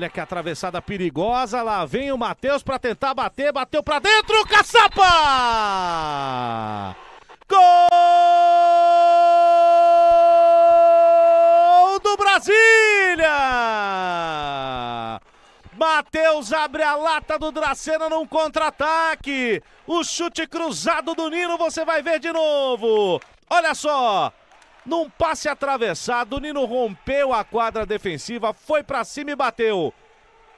Olha que atravessada perigosa, lá vem o Matheus para tentar bater, bateu para dentro, caçapa! Gol do Brasília! Matheus abre a lata do Dracena num contra-ataque. O chute cruzado do Nino, você vai ver de novo. Olha só, num passe atravessado, Nino rompeu a quadra defensiva, foi para cima e bateu.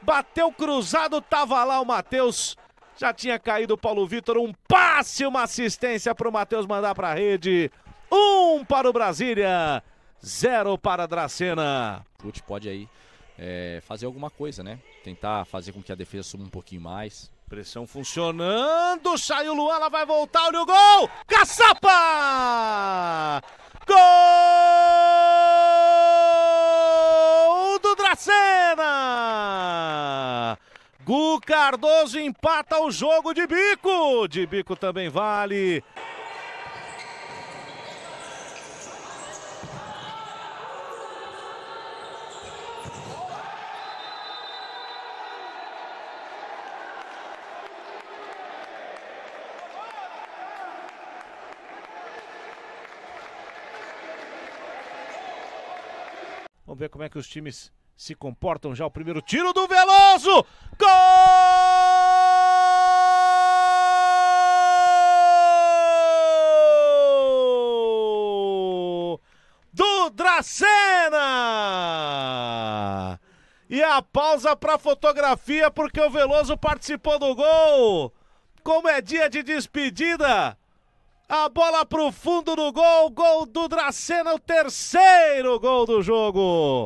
Bateu cruzado, tava lá o Matheus. Já tinha caído o Paulo Vitor, um passe, uma assistência para o Matheus mandar para a rede. Um para o Brasília, zero para a Dracena. Chute pode aí é, fazer alguma coisa, né? Tentar fazer com que a defesa suba um pouquinho mais. Pressão funcionando, saiu o Luan, ela vai voltar, olha o gol! Caçapa! Gol do Dracena! Gu Cardoso empata o jogo de bico. De bico também vale. Vamos ver como é que os times se comportam. Já o primeiro tiro do Veloso! Gol! Do Dracena! E a pausa para fotografia porque o Veloso participou do gol. Como é dia de despedida, a bola pro fundo do gol, gol do Dracena, o terceiro gol do jogo.